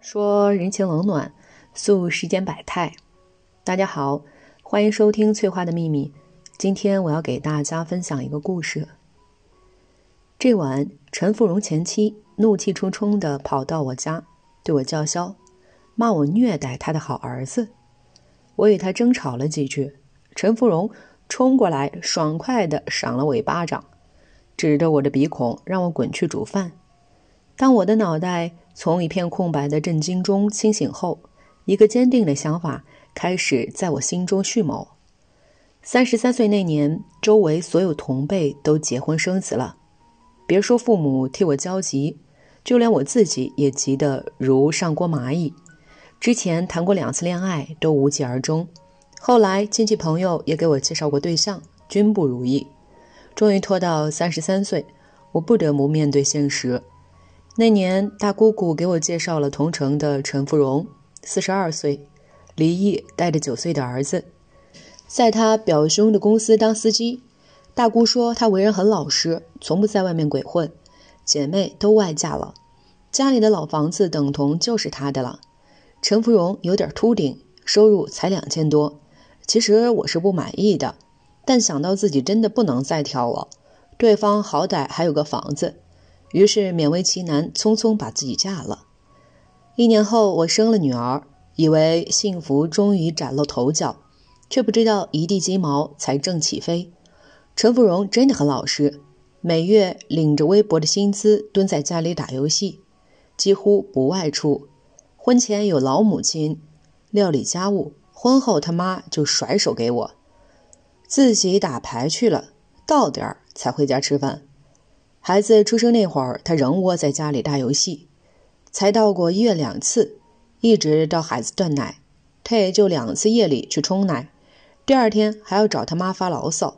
说人情冷暖，诉世间百态。大家好，欢迎收听《翠花的秘密》。今天我要给大家分享一个故事。这晚，陈富荣前妻怒气冲冲地跑到我家，对我叫嚣，骂我虐待他的好儿子。我与他争吵了几句，陈富荣冲过来，爽快地赏了我一巴掌，指着我的鼻孔，让我滚去煮饭。当我的脑袋从一片空白的震惊中清醒后，一个坚定的想法开始在我心中蓄谋。三十三岁那年，周围所有同辈都结婚生子了，别说父母替我焦急，就连我自己也急得如上锅蚂蚁。之前谈过两次恋爱，都无疾而终。后来亲戚朋友也给我介绍过对象，均不如意。终于拖到三十三岁，我不得不面对现实。那年，大姑姑给我介绍了同城的陈芙蓉，四十二岁，离异，带着九岁的儿子，在他表兄的公司当司机。大姑说她为人很老实，从不在外面鬼混，姐妹都外嫁了，家里的老房子等同就是她的了。陈芙蓉有点秃顶，收入才两千多。其实我是不满意的，但想到自己真的不能再挑了，对方好歹还有个房子。于是勉为其难，匆匆把自己嫁了。一年后，我生了女儿，以为幸福终于崭露头角，却不知道一地鸡毛才正起飞。陈芙蓉真的很老实，每月领着微薄的薪资，蹲在家里打游戏，几乎不外出。婚前有老母亲料理家务，婚后他妈就甩手给我，自己打牌去了，到点儿才回家吃饭。孩子出生那会儿，他仍窝在家里打游戏，才到过医院两次。一直到孩子断奶，他也就两次夜里去冲奶，第二天还要找他妈发牢骚。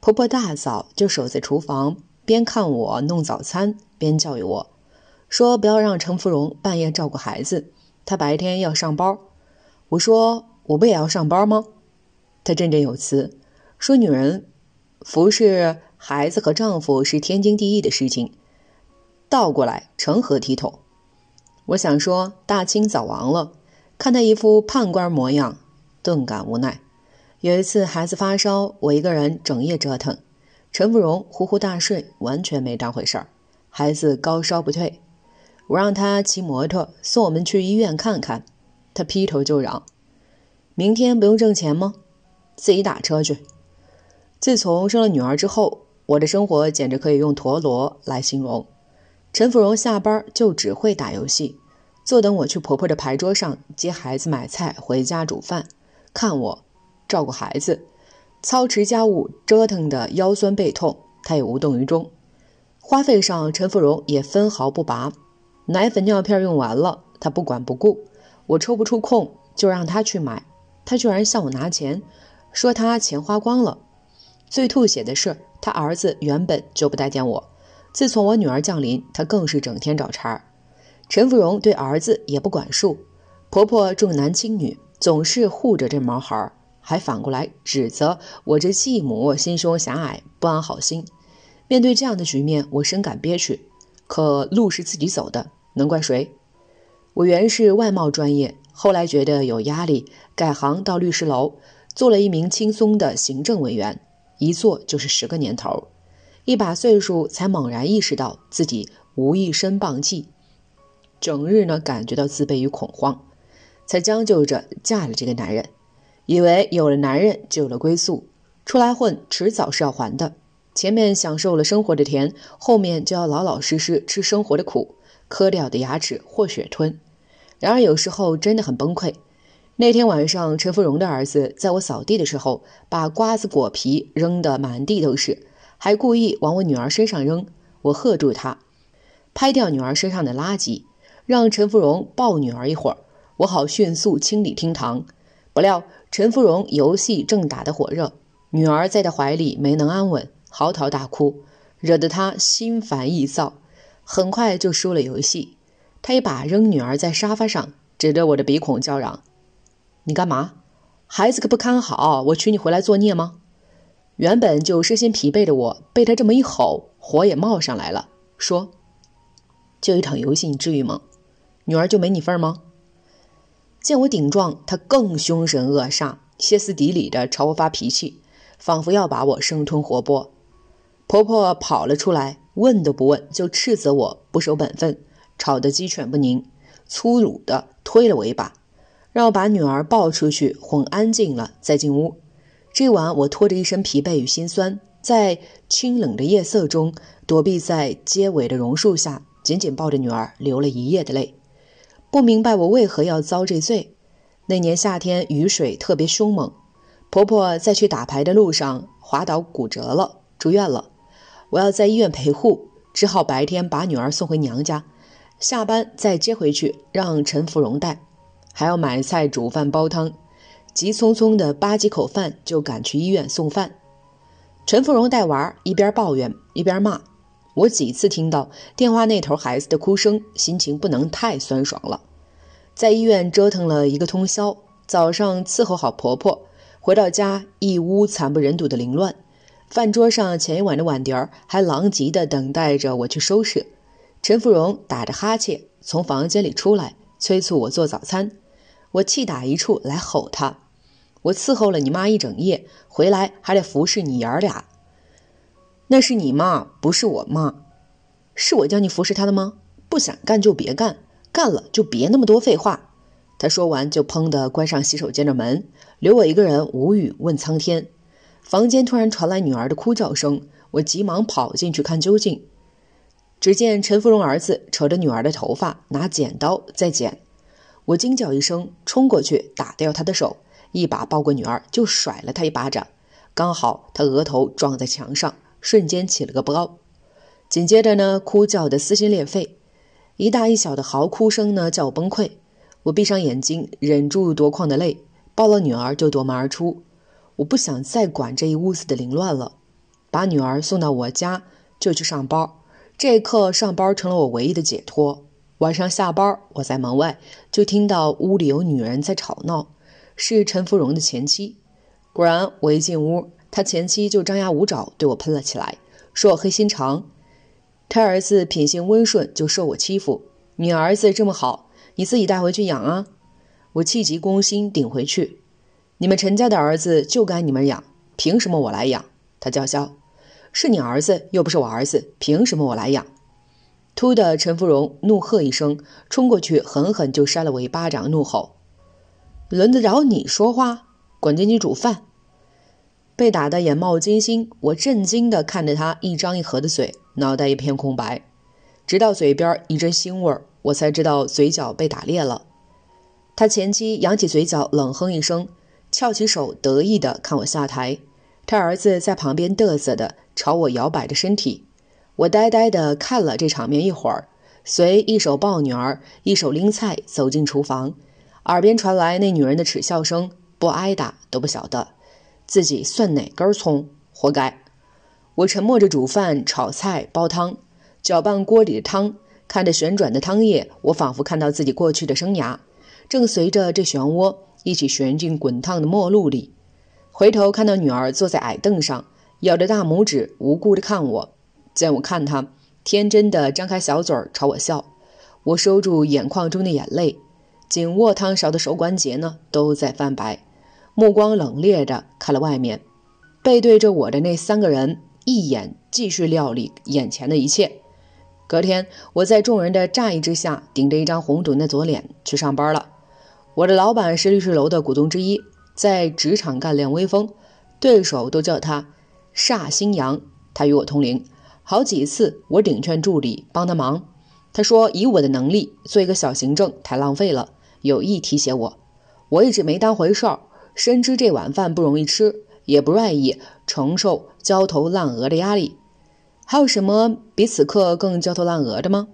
婆婆大早就守在厨房，边看我弄早餐，边教育我说：“不要让陈芙蓉半夜照顾孩子，她白天要上班。”我说：“我不也要上班吗？”她振振有词说：“女人，服侍。”孩子和丈夫是天经地义的事情，倒过来成何体统？我想说，大清早亡了，看他一副判官模样，顿感无奈。有一次孩子发烧，我一个人整夜折腾，陈芙蓉呼呼大睡，完全没当回事儿。孩子高烧不退，我让他骑摩托送我们去医院看看，他劈头就嚷：“明天不用挣钱吗？自己打车去。”自从生了女儿之后。我的生活简直可以用陀螺来形容。陈芙蓉下班就只会打游戏，坐等我去婆婆的牌桌上接孩子、买菜、回家煮饭、看我照顾孩子、操持家务，折腾的腰酸背痛，她也无动于衷。花费上，陈芙蓉也分毫不拔，奶粉、尿片用完了，她不管不顾。我抽不出空就让她去买，她居然向我拿钱，说她钱花光了。最吐血的是，他儿子原本就不待见我，自从我女儿降临，他更是整天找茬。陈芙蓉对儿子也不管束，婆婆重男轻女，总是护着这毛孩，还反过来指责我这继母心胸狭隘，不安好心。面对这样的局面，我深感憋屈。可路是自己走的，能怪谁？我原是外贸专业，后来觉得有压力，改行到律师楼，做了一名轻松的行政文员。一做就是十个年头，一把岁数才猛然意识到自己无一身棒气，整日呢感觉到自卑与恐慌，才将就着嫁了这个男人，以为有了男人就有了归宿，出来混迟早是要还的。前面享受了生活的甜，后面就要老老实实吃生活的苦，磕掉的牙齿或血吞。然而有时候真的很崩溃。那天晚上，陈芙蓉的儿子在我扫地的时候，把瓜子果皮扔得满地都是，还故意往我女儿身上扔。我喝住他，拍掉女儿身上的垃圾，让陈芙蓉抱女儿一会儿，我好迅速清理厅堂。不料，陈芙蓉游戏正打得火热，女儿在他怀里没能安稳，嚎啕大哭，惹得她心烦意躁，很快就输了游戏。她一把扔女儿在沙发上，指着我的鼻孔叫嚷。你干嘛？孩子可不看好我娶你回来作孽吗？原本就身心疲惫的我，被他这么一吼，火也冒上来了，说：“就一场游戏，你至于吗？女儿就没你份吗？”见我顶撞，他更凶神恶煞、歇斯底里的朝我发脾气，仿佛要把我生吞活剥。婆婆跑了出来，问都不问，就斥责我不守本分，吵得鸡犬不宁，粗鲁的推了我一把。让我把女儿抱出去哄安静了再进屋。这晚我拖着一身疲惫与心酸，在清冷的夜色中躲避在街尾的榕树下，紧紧抱着女儿流了一夜的泪。不明白我为何要遭这罪。那年夏天雨水特别凶猛，婆婆在去打牌的路上滑倒骨折了，住院了。我要在医院陪护，只好白天把女儿送回娘家，下班再接回去让陈芙蓉带。还要买菜、煮饭、煲汤，急匆匆的扒几口饭就赶去医院送饭。陈芙蓉带娃一边抱怨一边骂，我几次听到电话那头孩子的哭声，心情不能太酸爽了。在医院折腾了一个通宵，早上伺候好婆婆，回到家一屋惨不忍睹的凌乱，饭桌上前一晚的碗碟还狼藉的等待着我去收拾。陈芙蓉打着哈欠从房间里出来，催促我做早餐。我气打一处来吼他：“我伺候了你妈一整夜，回来还得服侍你爷儿俩，那是你妈，不是我妈，是我叫你服侍她的吗？不想干就别干，干了就别那么多废话。”他说完就砰地关上洗手间的门，留我一个人无语问苍天。房间突然传来女儿的哭叫声，我急忙跑进去看究竟，只见陈芙蓉儿子扯着女儿的头发，拿剪刀在剪。我惊叫一声，冲过去打掉他的手，一把抱过女儿，就甩了他一巴掌。刚好他额头撞在墙上，瞬间起了个包。紧接着呢，哭叫的撕心裂肺，一大一小的嚎哭声呢，叫我崩溃。我闭上眼睛，忍住夺眶的泪，抱了女儿就夺门而出。我不想再管这一屋子的凌乱了，把女儿送到我家就去上班。这一刻，上班成了我唯一的解脱。晚上下班，我在门外就听到屋里有女人在吵闹，是陈芙蓉的前妻。果然，我一进屋，他前妻就张牙舞爪对我喷了起来，说我黑心肠。他儿子品性温顺就受我欺负，你儿子这么好，你自己带回去养啊！我气急攻心顶回去，你们陈家的儿子就该你们养，凭什么我来养？他叫嚣，是你儿子又不是我儿子，凭什么我来养？突的，陈芙蓉怒喝一声，冲过去，狠狠就扇了我一巴掌，怒吼：“轮得着你说话？管进去煮饭！”被打得眼冒金星，我震惊地看着他一张一合的嘴，脑袋一片空白，直到嘴边一阵腥味，我才知道嘴角被打裂了。他前妻扬起嘴角，冷哼一声，翘起手，得意的看我下台。他儿子在旁边嘚瑟的朝我摇摆着身体。我呆呆地看了这场面一会儿，随一手抱女儿，一手拎菜走进厨房，耳边传来那女人的耻笑声：“不挨打都不晓得，自己算哪根葱，活该。”我沉默着煮饭、炒菜、煲汤、搅拌锅里的汤，看着旋转的汤液，我仿佛看到自己过去的生涯，正随着这漩涡一起旋进滚烫的末路里。回头看到女儿坐在矮凳上，咬着大拇指，无辜地看我。见我看他，天真的张开小嘴儿朝我笑，我收住眼眶中的眼泪，紧握汤勺的手关节呢都在泛白，目光冷冽的看了外面，背对着我的那三个人一眼，继续料理眼前的一切。隔天，我在众人的诧异之下，顶着一张红肿的左脸去上班了。我的老板是律师楼的股东之一，在职场干练威风，对手都叫他“煞星阳”，他与我同龄，好几次，我顶劝助理帮他忙，他说以我的能力做一个小行政太浪费了，有意提携我。我一直没当回事儿，深知这碗饭不容易吃，也不愿意承受焦头烂额的压力。还有什么比此刻更焦头烂额的吗？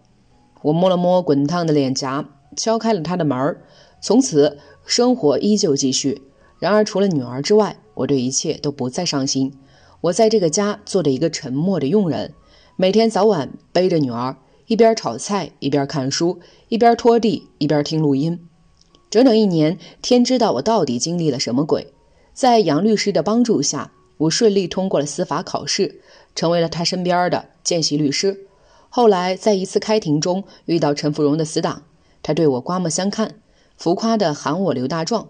我摸了摸滚烫的脸颊，敲开了他的门儿。从此，生活依旧继续。然而，除了女儿之外，我对一切都不再上心。我在这个家做着一个沉默的佣人，每天早晚背着女儿，一边炒菜，一边看书，一边拖地，一边听录音，整整一年，天知道我到底经历了什么鬼。在杨律师的帮助下，我顺利通过了司法考试，成为了他身边的见习律师。后来在一次开庭中遇到陈芙蓉的死党，他对我刮目相看，浮夸的喊我刘大壮，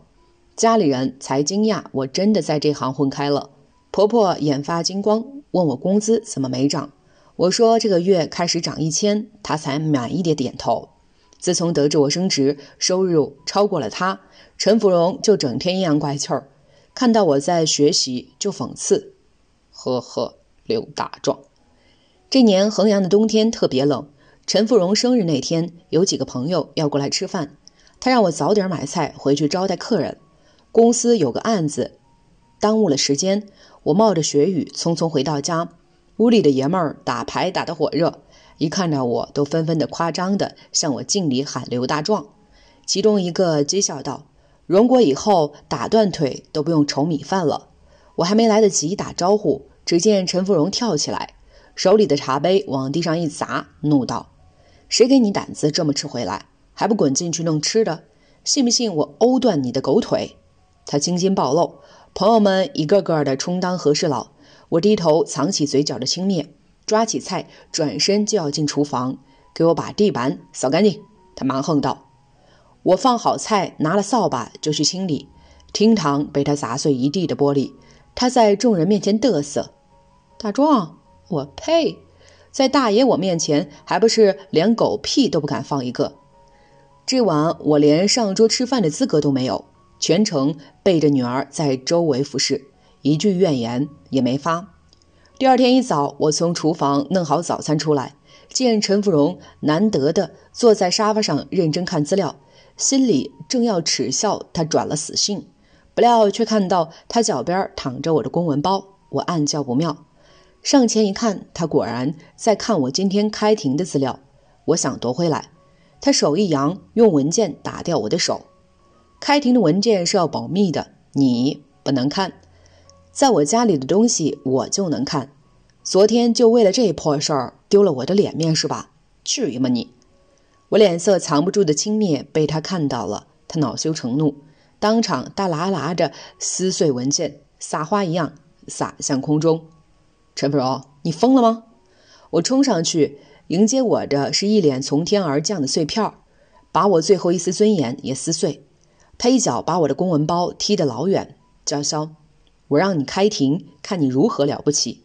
家里人才惊讶，我真的在这行混开了。婆婆眼发金光，问我工资怎么没涨。我说这个月开始涨一千，她才满意的点头。自从得知我升职，收入超过了她，陈芙蓉就整天阴阳怪气儿。看到我在学习，就讽刺：“呵呵，刘大壮。”这年衡阳的冬天特别冷。陈芙蓉生日那天，有几个朋友要过来吃饭，她让我早点买菜回去招待客人。公司有个案子，耽误了时间。我冒着雪雨，匆匆回到家，屋里的爷们儿打牌打得火热，一看到我都纷纷的夸张的向我敬礼，喊刘大壮。其中一个讥笑道：“荣国以后打断腿都不用愁米饭了。”我还没来得及打招呼，只见陈芙蓉跳起来，手里的茶杯往地上一砸，怒道：“谁给你胆子这么吃回来？还不滚进去弄吃的？信不信我殴断你的狗腿？”他精心暴露，朋友们一个个的充当和事佬。我低头藏起嘴角的轻蔑，抓起菜转身就要进厨房，给我把地板扫干净。他蛮横道：“我放好菜，拿了扫把就去清理。”厅堂被他砸碎一地的玻璃。他在众人面前得瑟：“大壮，我呸！在大爷我面前，还不是连狗屁都不敢放一个？这晚我连上桌吃饭的资格都没有。”全程背着女儿在周围服侍，一句怨言也没发。第二天一早，我从厨房弄好早餐出来，见陈芙蓉难得的坐在沙发上认真看资料，心里正要耻笑她转了死性，不料却看到他脚边躺着我的公文包，我暗叫不妙，上前一看，他果然在看我今天开庭的资料，我想夺回来，他手一扬，用文件打掉我的手。开庭的文件是要保密的，你不能看。在我家里的东西，我就能看。昨天就为了这破事儿，丢了我的脸面是吧？至于吗你？我脸色藏不住的轻蔑被他看到了，他恼羞成怒，当场大喇喇着撕碎文件，撒花一样撒向空中。陈芙蓉，你疯了吗？我冲上去，迎接我的是一脸从天而降的碎片，把我最后一丝尊严也撕碎。他一脚把我的公文包踢得老远，叫嚣：“我让你开庭，看你如何了不起！”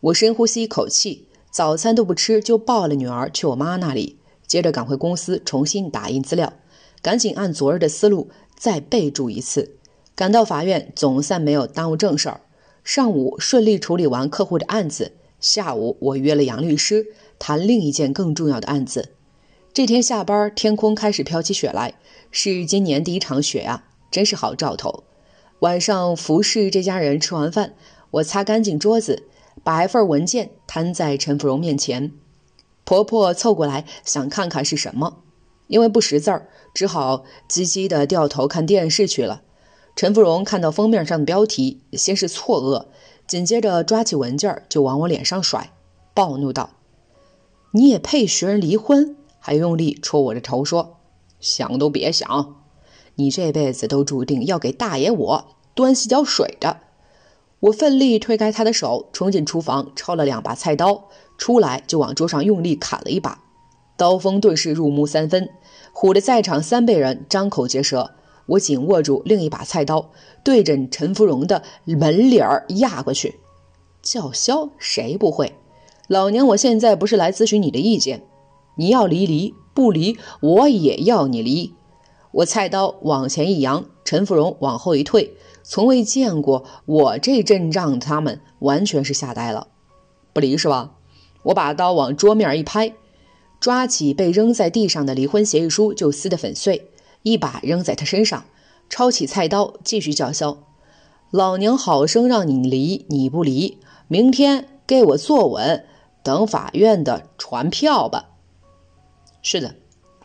我深呼吸一口气，早餐都不吃就抱了女儿去我妈那里，接着赶回公司重新打印资料，赶紧按昨日的思路再备注一次。赶到法院，总算没有耽误正事儿。上午顺利处理完客户的案子，下午我约了杨律师谈另一件更重要的案子。这天下班，天空开始飘起雪来，是今年第一场雪呀，真是好兆头。晚上服侍这家人吃完饭，我擦干净桌子，把一份文件摊在陈芙蓉面前。婆婆凑过来想看看是什么，因为不识字儿，只好叽叽的掉头看电视去了。陈芙蓉看到封面上的标题，先是错愕，紧接着抓起文件就往我脸上甩，暴怒道：“你也配学人离婚？”还用力戳我的头，说：“想都别想，你这辈子都注定要给大爷我端洗脚水的。”我奋力推开他的手，冲进厨房抄了两把菜刀，出来就往桌上用力砍了一把，刀锋顿时入木三分，唬得在场三辈人张口结舌。我紧握住另一把菜刀，对准陈芙蓉的门脸儿压过去，叫嚣：“谁不会？老娘我现在不是来咨询你的意见。”你要离离不离，我也要你离。我菜刀往前一扬，陈芙蓉往后一退。从未见过我这阵仗，他们完全是吓呆了。不离是吧？我把刀往桌面一拍，抓起被扔在地上的离婚协议书就撕得粉碎，一把扔在他身上，抄起菜刀继续叫嚣：“老娘好生让你离，你不离，明天给我坐稳，等法院的传票吧。”是的，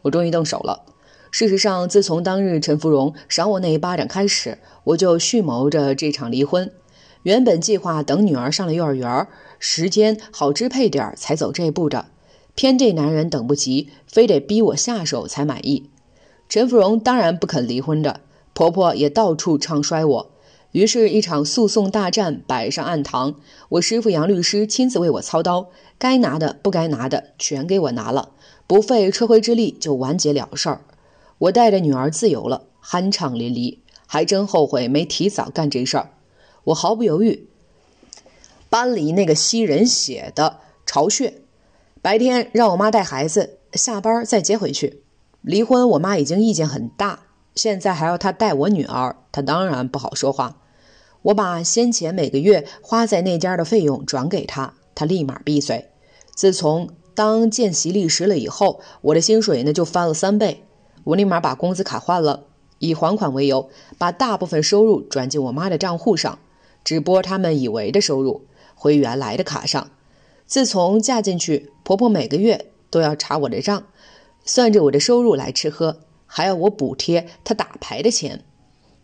我终于动手了。事实上，自从当日陈芙蓉赏我那一巴掌开始，我就蓄谋着这场离婚。原本计划等女儿上了幼儿园，时间好支配点才走这步的，偏这男人等不及，非得逼我下手才满意。陈芙蓉当然不肯离婚的，婆婆也到处唱衰我，于是，一场诉讼大战摆上案堂。我师傅杨律师亲自为我操刀，该拿的不该拿的全给我拿了。不费吹灰之力就完结了事儿，我带着女儿自由了，酣畅淋漓，还真后悔没提早干这事儿。我毫不犹豫，搬离那个吸人血的巢穴。白天让我妈带孩子，下班再接回去。离婚我妈已经意见很大，现在还要她带我女儿，她当然不好说话。我把先前每个月花在那家的费用转给她，她立马闭嘴。自从当见习历时了以后，我的薪水呢就翻了三倍。我立马把工资卡换了，以还款为由，把大部分收入转进我妈的账户上，只拨他们以为的收入回原来的卡上。自从嫁进去，婆婆每个月都要查我的账，算着我的收入来吃喝，还要我补贴她打牌的钱。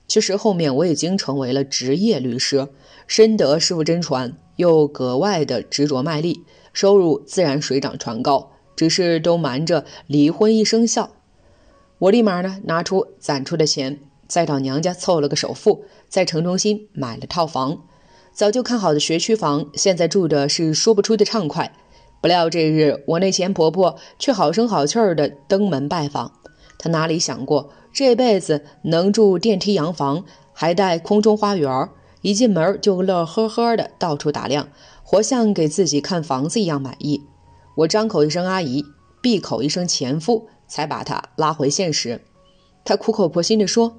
其实后面我已经成为了职业律师，深得师傅真传，又格外的执着卖力。收入自然水涨船高，只是都瞒着。离婚一生效，我立马呢拿出攒出的钱，再到娘家凑了个首付，在城中心买了套房。早就看好的学区房，现在住的是说不出的畅快。不料这日，我那前婆婆却好声好气儿的登门拜访。她哪里想过这辈子能住电梯洋房，还带空中花园？一进门就乐呵呵的到处打量。活像给自己看房子一样满意，我张口一声“阿姨”，闭口一声“前夫”，才把他拉回现实。他苦口婆心地说：“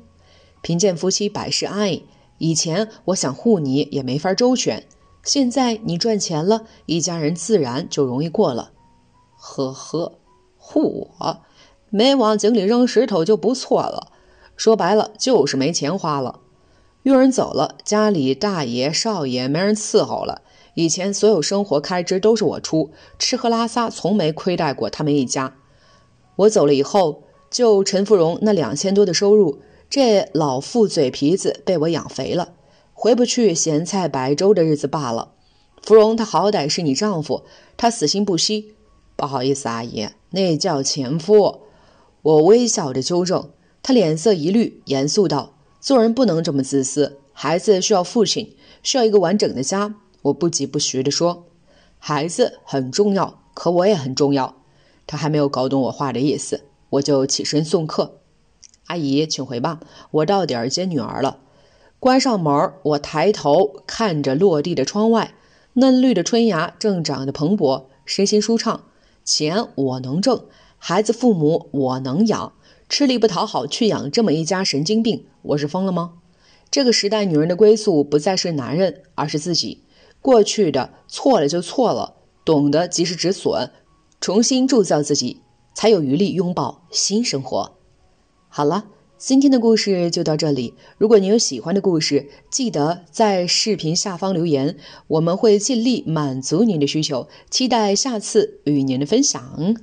贫贱夫妻百事哀。以前我想护你，也没法周全。现在你赚钱了，一家人自然就容易过了。”呵呵，护我没往井里扔石头就不错了。说白了就是没钱花了。佣人走了，家里大爷少爷没人伺候了。以前所有生活开支都是我出，吃喝拉撒从没亏待过他们一家。我走了以后，就陈芙蓉那两千多的收入，这老妇嘴皮子被我养肥了，回不去咸菜白粥的日子罢了。芙蓉，她好歹是你丈夫，她死心不息。不好意思，阿姨，那叫前夫。我微笑着纠正，她脸色一绿，严肃道：“做人不能这么自私，孩子需要父亲，需要一个完整的家。”我不疾不徐地说：“孩子很重要，可我也很重要。”他还没有搞懂我话的意思，我就起身送客。阿姨，请回吧，我到点儿接女儿了。关上门，我抬头看着落地的窗外，嫩绿的春芽正长得蓬勃，身心舒畅。钱我能挣，孩子父母我能养，吃力不讨好去养这么一家神经病，我是疯了吗？这个时代，女人的归宿不再是男人，而是自己。过去的错了就错了，懂得及时止损，重新铸造自己，才有余力拥抱新生活。好了，今天的故事就到这里。如果您有喜欢的故事，记得在视频下方留言，我们会尽力满足您的需求。期待下次与您的分享。